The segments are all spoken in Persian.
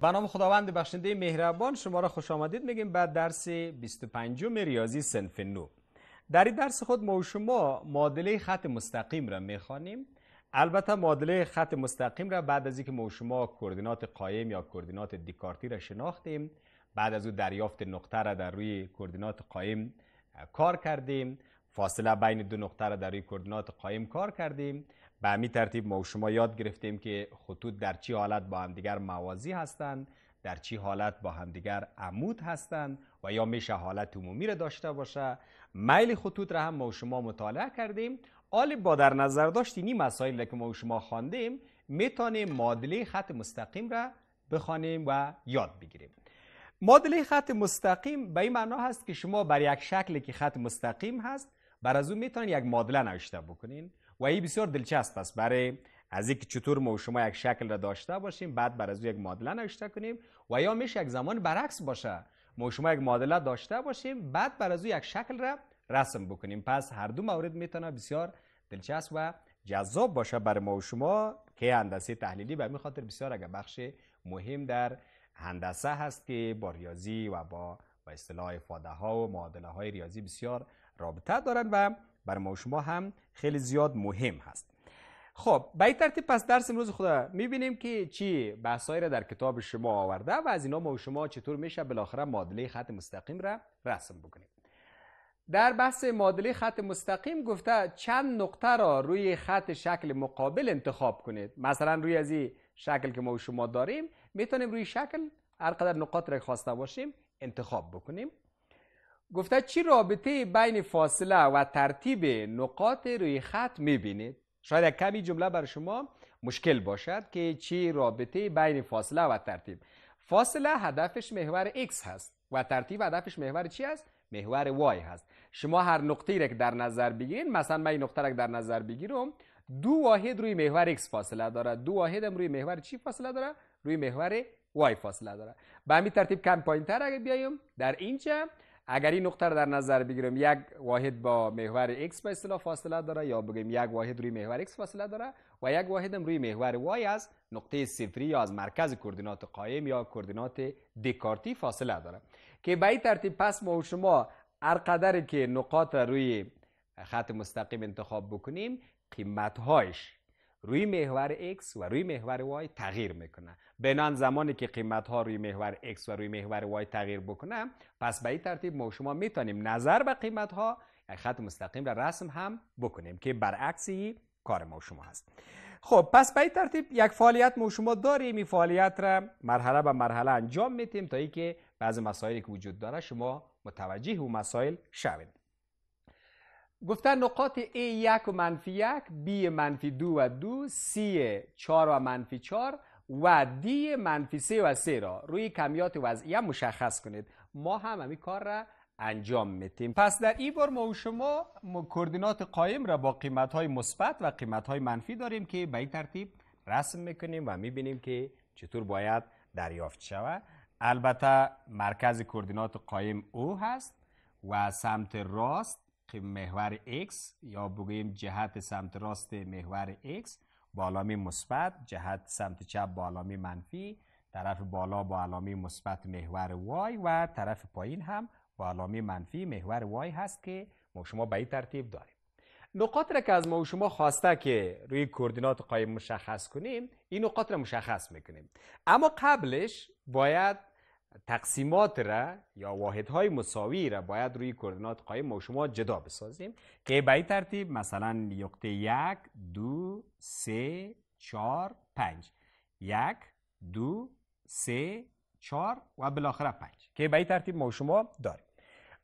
به نام خداوند بخشنده مهربان شما را خوش آمدید میگیم به درس 25 ریاضی سنف نو در این درس خود ما و شما معادله خط مستقیم را میخوانیم البته معادله خط مستقیم را بعد از اینکه ما و شما کوردینات قایم یا کوردینات دیکارتی را شناختیم بعد از او دریافت نقطه را در روی کوردینات قایم کار کردیم فاصله بین دو نقطه را در روی کوردینات قایم کار کردیم به همین ترتیب ما و شما یاد گرفتیم که خطوط در چی حالت با همدیگر موازی هستند در چی حالت با همدیگر عمود هستند و یا میشه حالت عمومی را داشته باشه میل خطوط را هم ما و شما مطالعه کردیم حالی با در نظر داشتین این مسائل که ما و شما خواندیم میتانیم معادله خط مستقیم را بخوانیم و یاد بگیریم معادله خط مستقیم به این معنا هست که شما بر یک شکلی که خط مستقیم هست بر از اون میتونید یک معادله نوشته بکنین و این بسیار دلچسب است برای از اینکه چطور ما شما یک شکل را داشته باشیم بعد بر از یک معادله نوشته کنیم و یا میشه یک زمان برعکس باشه ما شما یک معادله داشته باشیم بعد بر از یک شکل را رسم بکنیم پس هر دو مورد میتونه بسیار دلچسب و جذاب باشه برای ما شما که هندسه تحلیلی به خاطر بسیار اگر بخش مهم در هندسه هست که با ریاضی و با با ها و معادله های ریاضی بسیار رابطه دارن و بر ما و شما هم خیلی زیاد مهم هست خب به این ترتیب پس درس امروز خدا میبینیم که چی بحثایی را در کتاب شما آورده و از اینا ما و شما چطور میشه بالاخره معادله خط مستقیم را رسم بکنیم در بحث معادله خط مستقیم گفته چند نقطه را روی خط شکل مقابل انتخاب کنید مثلا روی از این شکل که ما و شما داریم میتونیم روی شکل هر قدر نقاط را خواسته باشیم انتخاب بکنیم گفته چی رابطه بین فاصله و ترتیب نقاط روی خط میبینید شاید کمی جمله بر شما مشکل باشد که چی رابطه بین فاصله و ترتیب فاصله هدفش محور x هست و ترتیب هدفش محور چی است؟ محور y هست شما هر نقطه را که در نظر بگیرید مثلا من این نقطه را در نظر بگیرم دو واحد روی محور x فاصله داره دو واحد روی محور چی فاصله داره روی محور y فاصله داره به همین ترتیب کم پایین تر اگر بیایم در اینجا اگر این نقطه رو در نظر بگیریم یک واحد با محور x فاصله داره یا بگیم یک واحد روی محور x فاصله داره و یک واحد روی محور y از نقطه صفری یا از مرکز کوردینات قایم یا کوردینات دکارتی فاصله داره که به این ترتیب پس ما و شما هر که نقاط روی خط مستقیم انتخاب بکنیم قیمت هایش روی محور X و روی محور Y تغییر میکنه بنان زمانی که قیمت ها روی محور X و روی محور Y تغییر بکنه پس به این ترتیب ما شما میتونیم نظر به قیمت ها خط مستقیم را رسم هم بکنیم که برعکس کار ما شما هست خب پس به این ترتیب یک فعالیت ما شما داریم این فعالیت را مرحله به مرحله انجام میتیم تا اینکه بعضی مسائلی که وجود داره شما متوجه و مسائل شوید گفتن نقاط a یک و منفی یک B منفی دو و دو C چار و منفی چار و D منفی سه و سه را روی کمیات وضعیه مشخص کنید ما هم همین کار را انجام میتیم پس در این بار ما و شما کوردینات قایم را با قیمت های مثبت و قیمت های منفی داریم که به این ترتیب رسم میکنیم و میبینیم که چطور باید دریافت شود البته مرکز کوردینات قایم او هست و سمت راست محور x یا بگیم جهت سمت راست محور x بالامی مثبت جهت سمت چپ بالامی منفی طرف بالا با علامه مثبت محور y و طرف پایین هم با علامه منفی محور y هست که ما شما به این ترتیب داریم نقاط را که از ما شما خواسته که روی کوردینات قایم مشخص کنیم این نقاط را مشخص میکنیم اما قبلش باید تقسیمات را یا واحدهای مساوی را باید روی کوردینات قایم ما شما جدا بسازیم که به این ترتیب مثلا نقطه یک دو سه چهار پنج یک دو سه چهار و بالاخره پنج که به این ترتیب ما شما داریم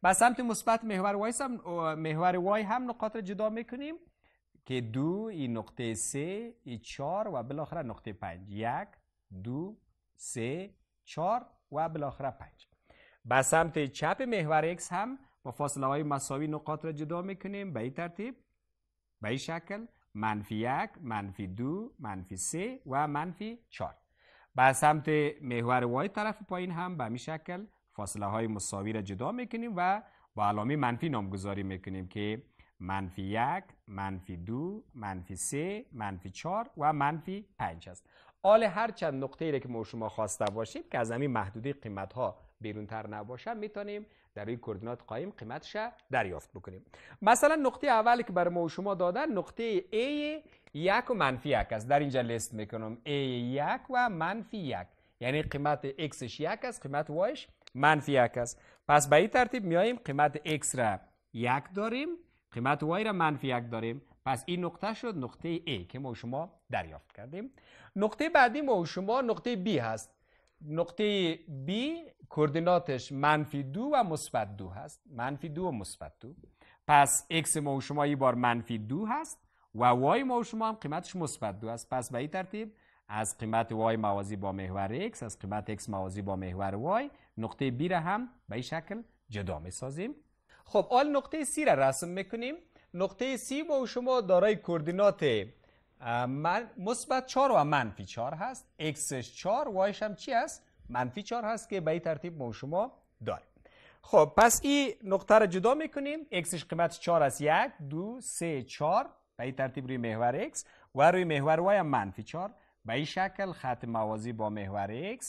به سمت مثبت محور وای هم محور وای هم نقاط را جدا میکنیم که دو این نقطه سه این چهار و بالاخره نقطه پنج یک دو سه چهار و بالاخره 5 به سمت چپ محور x هم با فاصله های مساوی نقاط را جدا میکنیم به این ترتیب به این شکل منفی یک منفی دو منفی سه و منفی چهار به سمت محور وای طرف پایین هم به این شکل فاصله های مساوی را جدا میکنیم و با علامه منفی نامگذاری میکنیم که منفی یک منفی دو منفی سه منفی چهار و منفی پنج است آل هر چند نقطه ای که ما شما خواسته باشیم که از همین محدوده قیمت ها بیرونتر نباشه میتونیم در این کوردینات قایم قیمتش دریافت بکنیم مثلا نقطه اولی که بر ما شما دادن نقطه A یک و منفی یک است در اینجا لیست میکنم A یک و منفی یک یعنی قیمت X یک است قیمت وایش منفی یک است پس به این ترتیب میاییم قیمت X را یک داریم قیمت Y را منفی یک داریم پس این نقطه شد نقطه A که ما شما دریافت کردیم نقطه بعدی ما شما نقطه B هست نقطه B کوردیناتش منفی دو و مثبت دو هست منفی دو و مثبت دو پس x ما شما یه بار منفی دو هست و y ما شما هم قیمتش مثبت دو است پس به این ترتیب از قیمت y موازی با محور x از قیمت x موازی با محور y نقطه B را هم به این شکل جدا می سازیم خب آل نقطه C را رسم میکنیم نقطه سی با شما دارای کوردینات من مثبت 4 و منفی 4 هست xش 4 وایش هم چی است منفی 4 هست که به این ترتیب ما شما داریم خب پس این نقطه رو جدا میکنیم اش قیمت 4 از 1 2 3 4 به این ترتیب روی محور x و روی محور y هم منفی 4 به این شکل خط موازی با محور x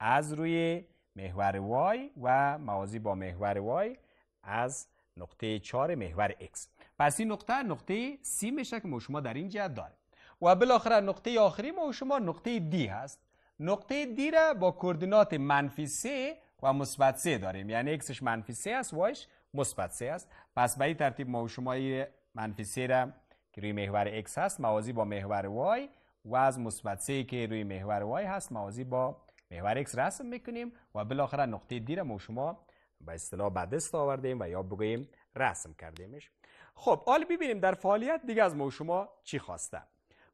از روی محور y و موازی با محور y از نقطه 4 محور x پس این نقطه نقطه سی میشه که ما شما در اینجا داریم و بالاخره نقطه آخری ما شما نقطه دی هست نقطه دی را با کوردینات منفی 3 و مثبت 3 داریم یعنی اکسش منفی 3 است وایش مثبت 3 است پس به این ترتیب ما شما منفی 3 را که روی محور اکس هست موازی با محور وای و از مثبت 3 که روی محور وای هست موازی با محور اکس رسم میکنیم و بالاخره نقطه دی را ما شما به اصطلاح به دست آوردیم و یا بگوییم رسم کردیمش خب حال ببینیم در فعالیت دیگه از ما شما چی خواسته؟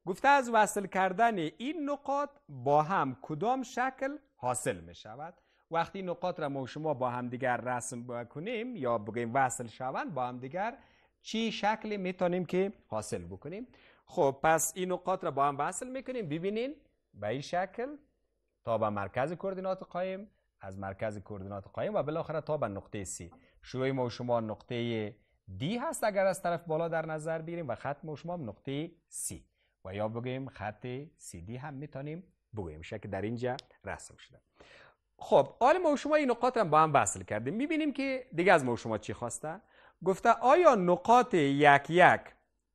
گفته از وصل کردن این نقاط با هم کدام شکل حاصل می شود وقتی نقاط را ما و شما با هم دیگر رسم کنیم یا بگیم وصل شوند با هم دیگر چی شکل میتونیم که حاصل بکنیم خب پس این نقاط را با هم وصل میکنیم ببینین به این شکل تا به مرکز کوردینات قایم از مرکز کوردینات قایم و بالاخره تا به نقطه سی. شروع ما شما نقطه دی هست اگر از طرف بالا در نظر بگیریم و خط شما نقطه C و یا بگیم خط CD هم میتونیم بگیم. شک در اینجا رسم شده خب آل ما شما این نقاط رو با هم وصل کردیم میبینیم که دیگه از ما شما چی خواسته گفته آیا نقاط یک یک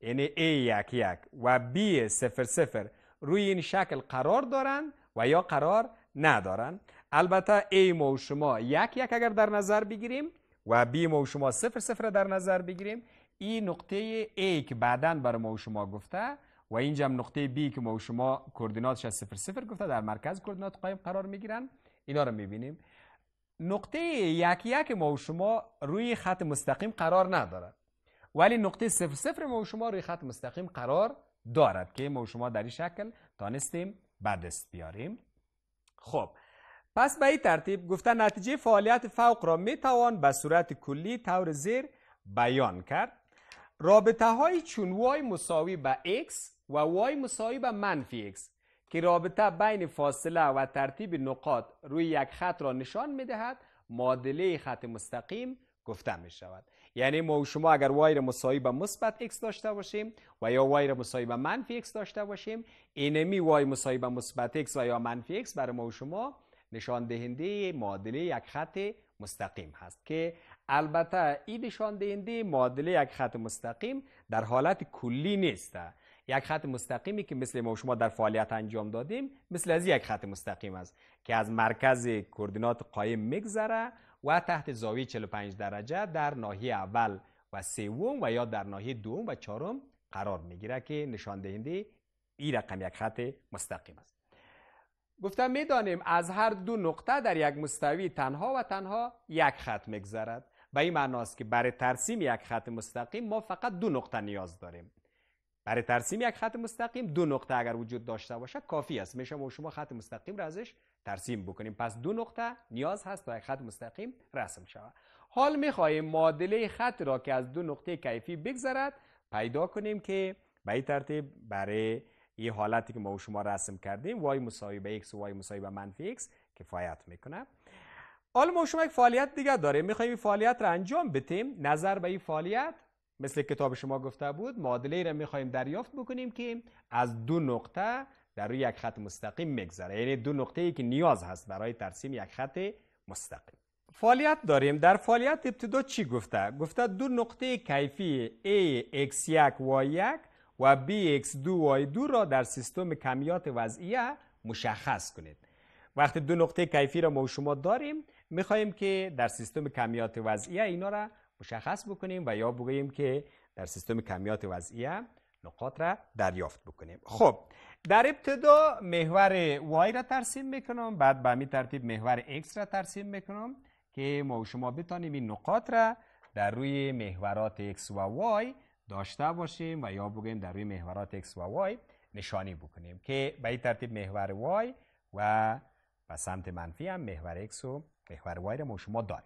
یعنی A یک یک و B سفر سفر روی این شکل قرار دارند و یا قرار ندارن البته A ما شما یک یک اگر در نظر بگیریم و B ما و شما صفر صفر در نظر بگیریم این نقطه A که بعدا برای ما و شما گفته و اینجا هم نقطه B که ما و شما کوردیناتش از صفر صفر گفته در مرکز کوردینات قایم قرار میگیرن اینا رو میبینیم نقطه یک یک ما و شما روی خط مستقیم قرار ندارد ولی نقطه صفر صفر ما و شما روی خط مستقیم قرار دارد که ما و شما در این شکل تانستیم به دست بیاریم خب پس به این ترتیب گفته نتیجه فعالیت فوق را می توان به صورت کلی طور زیر بیان کرد رابطه های چون وای مساوی به x و وای مساوی به منفی x که رابطه بین فاصله و ترتیب نقاط روی یک خط را نشان می دهد معادله خط مستقیم گفته می شود یعنی ما و شما اگر را مساوی به مثبت x داشته باشیم و یا را مساوی به منفی x داشته باشیم اینمی وای مساوی به مثبت x و یا منفی x برای ما و شما نشان دهنده معادله یک خط مستقیم هست که البته این نشان دهنده معادله یک خط مستقیم در حالت کلی نیست یک خط مستقیمی که مثل ما شما در فعالیت انجام دادیم مثل از یک خط مستقیم است که از مرکز کوردینات قایم میگذره و تحت زاویه 45 درجه در ناحیه اول و سوم و یا در ناحیه دوم و چهارم قرار میگیره که نشان دهنده این رقم یک خط مستقیم است گفتم میدانیم از هر دو نقطه در یک مستوی تنها و تنها یک خط میگذرد به این معناست که برای ترسیم یک خط مستقیم ما فقط دو نقطه نیاز داریم برای ترسیم یک خط مستقیم دو نقطه اگر وجود داشته باشد کافی است میشه ما شما خط مستقیم را ازش ترسیم بکنیم پس دو نقطه نیاز هست تا یک خط مستقیم رسم شود حال میخواهیم معادله خط را که از دو نقطه کیفی بگذرد پیدا کنیم که به ترتیب برای یه حالتی که ما و شما رسم کردیم وای مساوی به x و وای مساوی به منفی x کفایت میکنه حالا ما شما یک فعالیت دیگه داره میخوایم این فعالیت را انجام بدیم نظر به این فعالیت مثل کتاب شما گفته بود معادله را میخوایم دریافت بکنیم که از دو نقطه در روی یک خط مستقیم میگذره یعنی دو نقطه ای که نیاز هست برای ترسیم یک خط مستقیم فعالیت داریم در فعالیت ابتدا چی گفته گفته دو نقطه کیفی a x1 y1 و BX2Y2 را در سیستم کمیات وضعیه مشخص کنید وقتی دو نقطه کیفی را ما و شما داریم خواهیم که در سیستم کمیات وضعیه اینا را مشخص بکنیم و یا بگوییم که در سیستم کمیات وضعیه نقاط را دریافت بکنیم خب در ابتدا محور y را ترسیم میکنم بعد به همین ترتیب محور x را ترسیم میکنم که ما و شما بتانیم این نقاط را در روی محورات x و y داشته باشیم و یا بگیم در روی محورات x و y نشانی بکنیم که به این ترتیب محور y و به سمت منفی هم محور x و محور y را شما داریم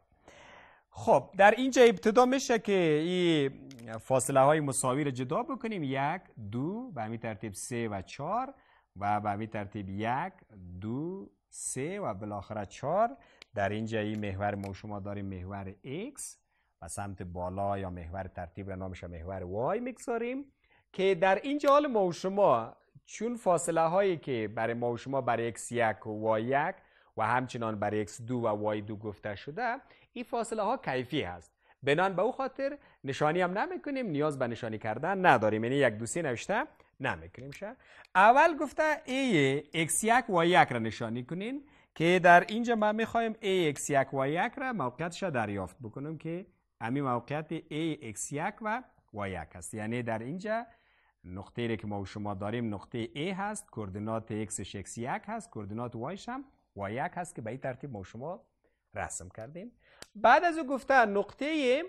خب در اینجا ابتدا میشه که این فاصله های مساوی رو جدا بکنیم یک دو به همین ترتیب سه و چهار و به همین ترتیب یک دو سه و بالاخره چهار در اینجا این محور ما شما داریم محور x و سمت بالا یا محور ترتیب را نامش محور وای میگذاریم که در اینجا حال ما و شما چون فاصله هایی که برای ما و شما برای x1 و y1 و همچنان برای x2 و y2 گفته شده این فاصله ها کیفی هست بنان به او خاطر نشانی هم نمیکنیم نیاز به نشانی کردن نداریم یعنی یک دو سه نوشته نمیکنیم شه اول گفته a x1 y1 را نشانی کنین که در اینجا ما میخوایم a x1 y1 را موقعیتش را دریافت بکنیم که امی موقعیت A x1 و y1 هست یعنی در اینجا نقطه که ما و شما داریم نقطه A هست کوردینات xش x1 هست کوردینات yش هم y1 هست که به این ترتیب ما و شما رسم کردیم بعد از او گفته نقطه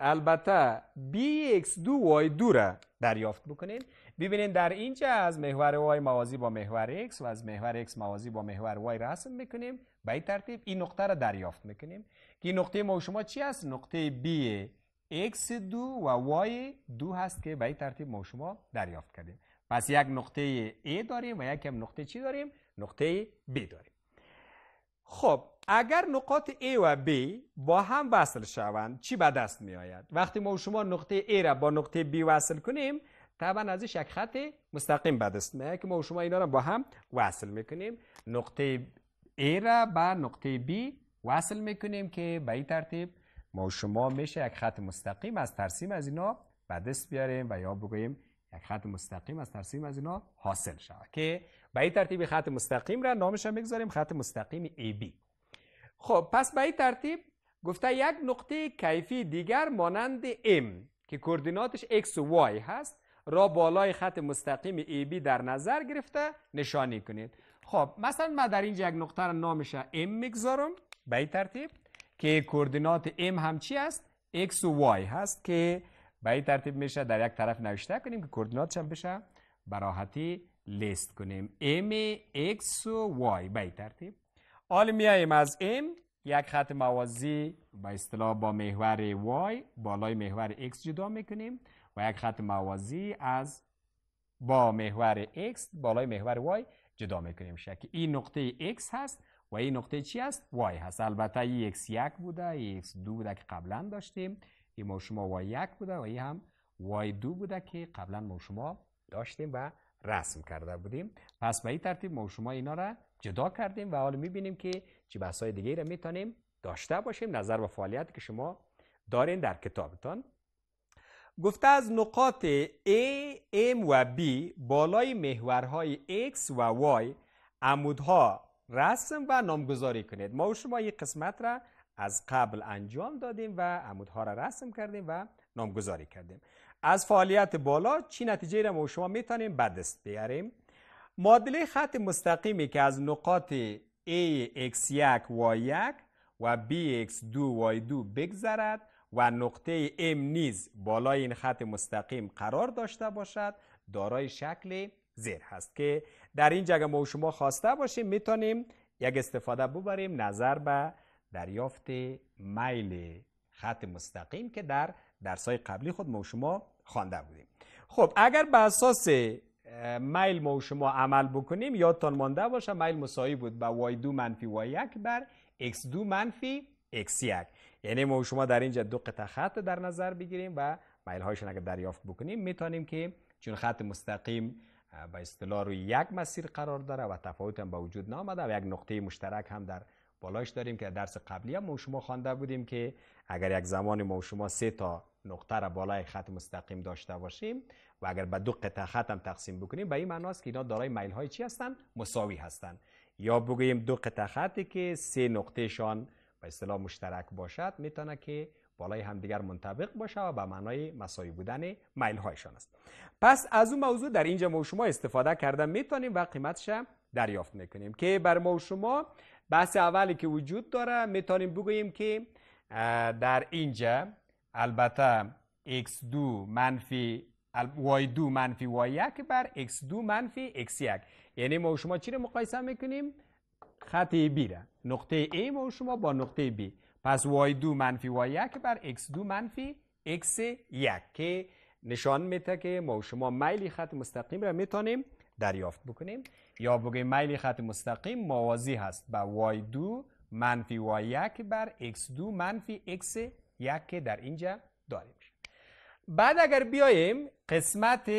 البته bx2 y2 را دریافت بکنین ببینین در اینجا از محور y موازی با محور x و از محور x موازی با محور y رسم میکنیم به این ترتیب این نقطه را دریافت میکنیم که نقطه ما و شما چی است نقطه b x 2 و y دو هست که به این ترتیب ما و شما دریافت کردیم پس یک نقطه A داریم و یک نقطه چی داریم نقطه B داریم خب اگر نقاط A و B با هم وصل شوند چی به دست می آید وقتی ما شما نقطه A را با نقطه B وصل کنیم طبعا ازش یک خط مستقیم بد است که ما و شما اینا رو با هم وصل میکنیم نقطه A را به نقطه B وصل میکنیم که به این ترتیب ما و شما میشه یک خط مستقیم از ترسیم از اینا به دست بیاریم و یا بگوییم یک خط مستقیم از ترسیم از اینا حاصل شد که به این ترتیب خط مستقیم را نامش هم میگذاریم خط مستقیم AB خب پس به این ترتیب گفته یک نقطه کیفی دیگر مانند M که کوردیناتش X و Y هست را بالای خط مستقیم AB در نظر گرفته نشانی کنید خب مثلا ما در اینجا یک نقطه را نامش M میگذارم به این ترتیب که کوردینات M هم چی است X و Y هست که به این ترتیب میشه در یک طرف نوشته کنیم که کوردیناتش هم بشه براحتی لیست کنیم M X و Y به این ترتیب حال میاییم از M یک خط موازی با اصطلاح با محور Y بالای محور X جدا میکنیم و یک خط موازی از با محور x بالای محور y جدا میکنیم شکل این نقطه x هست و این نقطه چی است؟ y هست البته ای x یک بوده ای x دو بوده که قبلا داشتیم این ما شما y یک بوده و این هم y دو بوده که قبلا ما شما داشتیم و رسم کرده بودیم پس به این ترتیب ما شما اینا را جدا کردیم و حالا میبینیم که چه بحث های دیگه را میتونیم داشته باشیم نظر به فعالیت که شما دارین در کتابتان گفته از نقاط A, M و B بالای محورهای X و Y عمودها رسم و نامگذاری کنید ما و شما یک قسمت را از قبل انجام دادیم و عمودها را رسم کردیم و نامگذاری کردیم از فعالیت بالا چی نتیجه را ما و شما میتونیم به دست بیاریم معادله خط مستقیمی که از نقاط A x1 y1 و B x2 y2 بگذرد و نقطه ام نیز بالای این خط مستقیم قرار داشته باشد دارای شکل زیر هست که در این جگه ما و شما خواسته باشیم میتونیم یک استفاده ببریم نظر به دریافت میل خط مستقیم که در درسای قبلی خود ما و شما خوانده بودیم خب اگر به اساس میل ما و شما عمل بکنیم یادتان مانده باشه میل مساوی بود به با y2 منفی y1 بر x2 منفی x1 یعنی ما شما در اینجا دو قطع خط در نظر بگیریم و میل هایشون اگر دریافت بکنیم میتونیم که چون خط مستقیم با اصطلاح روی یک مسیر قرار داره و تفاوت هم به وجود نامده و یک نقطه مشترک هم در بالاش داریم که درس قبلی هم ما شما خوانده بودیم که اگر یک زمان ما شما سه تا نقطه را بالای خط مستقیم داشته باشیم و اگر به دو قطع خط هم تقسیم بکنیم به این معناست که اینا دارای میل های چی هستند مساوی هستند یا بگوییم دو قطع خطی که سه نقطه شان به اصطلاح مشترک باشد میتونه که بالای همدیگر منطبق باشه و به معنای مساوی بودن میل هایشان است پس از اون موضوع در اینجا ما شما استفاده کرده میتونیم و قیمتش دریافت میکنیم که بر ما شما بحث اولی که وجود داره میتونیم بگوییم که در اینجا البته x2 منفی y2 منفی y1 بر x2 منفی x1 یعنی ما شما چی رو مقایسه میکنیم خط B را نقطه A ما شما با نقطه B پس y2 منفی y1 بر x2 منفی x1 که نشان میده که ما شما میلی خط مستقیم را میتونیم دریافت بکنیم یا بگیم میلی خط مستقیم موازی هست با y2 منفی y1 بر x2 منفی x1 که در اینجا داریم بعد اگر بیایم قسمت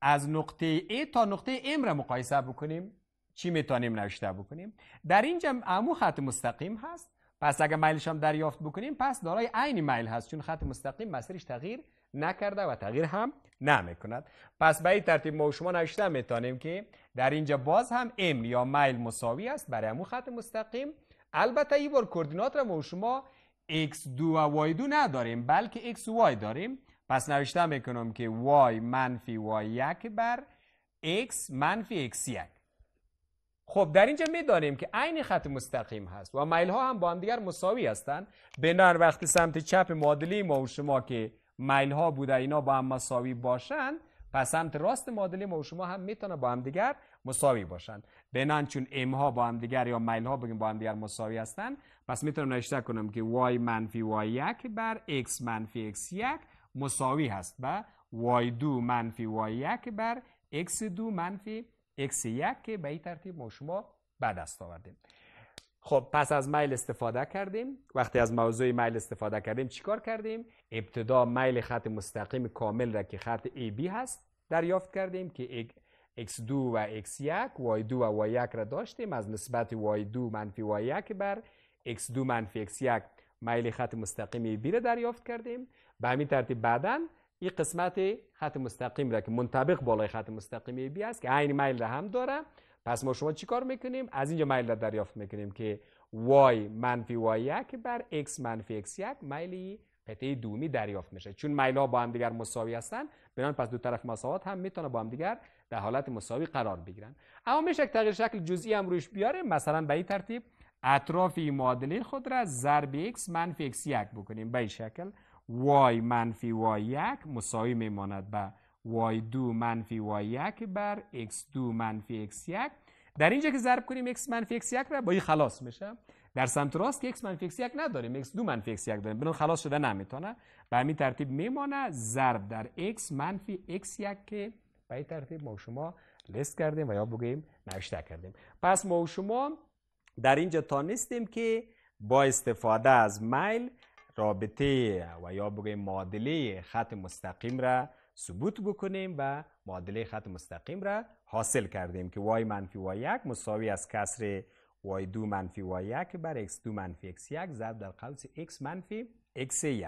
از نقطه A تا نقطه M را مقایسه بکنیم چی میتونیم نوشته بکنیم در اینجا امو خط مستقیم هست پس اگر میلش هم دریافت بکنیم پس دارای عین میل هست چون خط مستقیم مسیرش تغییر نکرده و تغییر هم نمیکند پس به این ترتیب ما شما نوشته میتونیم که در اینجا باز هم ام یا میل مساوی است برای امو خط مستقیم البته این بار کوردینات را ما شما x2 و y2 نداریم بلکه x و y داریم پس نوشته میکنم که y منفی y1 بر x منفی x1 خب در اینجا میدانیم که عین خط مستقیم هست و میل ها هم با هم دیگر مساوی هستند بنابراین وقتی سمت چپ معادله ما و شما که میل ها بوده اینا با هم مساوی باشند پس سمت راست معادله ما و شما هم میتونه با هم دیگر مساوی باشند بنان چون ام ها با هم دیگر یا میل ها بگیم با هم دیگر مساوی هستند پس میتونم نوشته کنم که y منفی y1 بر x منفی x1 مساوی هست و y2 منفی y1 بر x2 منفی x1 که به این ترتیب ما شما به دست آوردیم خب پس از میل استفاده کردیم وقتی از موضوع میل استفاده کردیم چیکار کردیم ابتدا میل خط مستقیم کامل را که خط AB هست دریافت کردیم که x2 و x1 y2 و y1 را داشتیم از نسبت y2 منفی y1 بر x2 منفی x1 میل خط مستقیم ای را دریافت کردیم به همین ترتیب بعدن این قسمت خط مستقیم را که منطبق بالای خط مستقیم بی است که عین میل را هم داره پس ما شما چیکار میکنیم از اینجا میل را دریافت میکنیم که y منفی y1 بر x منفی x1 میل قطعه دومی دریافت میشه چون میل ها با هم دیگر مساوی هستن بنابراین پس دو طرف مساوات هم میتونه با هم دیگر در حالت مساوی قرار بگیرن اما میشه تغییر شکل جزئی هم روش بیاره مثلا به این ترتیب اطراف معادله خود را ضرب x منفی x1 بکنیم به این شکل y منفی y1 مساوی میماند به y2 منفی y1 بر x2 منفی x1 در اینجا که ضرب کنیم x منفی x1 را با این خلاص میشه در سمت راست که x منفی x1 نداریم x2 منفی x1 داریم بنابراین خلاص شده نمیتونه به همین ترتیب میمانه ضرب در x منفی x1 که به این ترتیب ما شما لست کردیم و یا بگیم نوشته کردیم پس ما شما در اینجا تا نیستیم که با استفاده از میل رابطه و یا بگویم معادله خط مستقیم را ثبوت بکنیم و معادله خط مستقیم را حاصل کردیم که y منفی y1 مساوی از کسر y2 منفی y1 بر x2 منفی x1 ضرب در قوس x منفی x1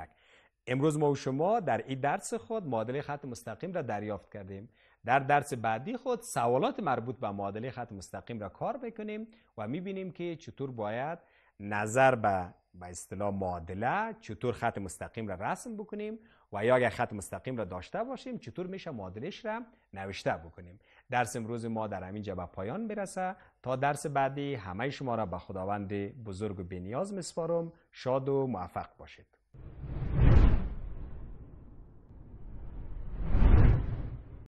امروز ما و شما در این درس خود معادله خط مستقیم را دریافت کردیم در درس بعدی خود سوالات مربوط به معادله خط مستقیم را کار بکنیم و میبینیم که چطور باید نظر به به اصطلاح معادله چطور خط مستقیم را رسم بکنیم و یا اگر خط مستقیم را داشته باشیم چطور میشه معادلش را نوشته بکنیم درس امروز ما در همین به پایان برسه تا درس بعدی همه شما را به خداوند بزرگ و بینیاز میسپارم شاد و موفق باشید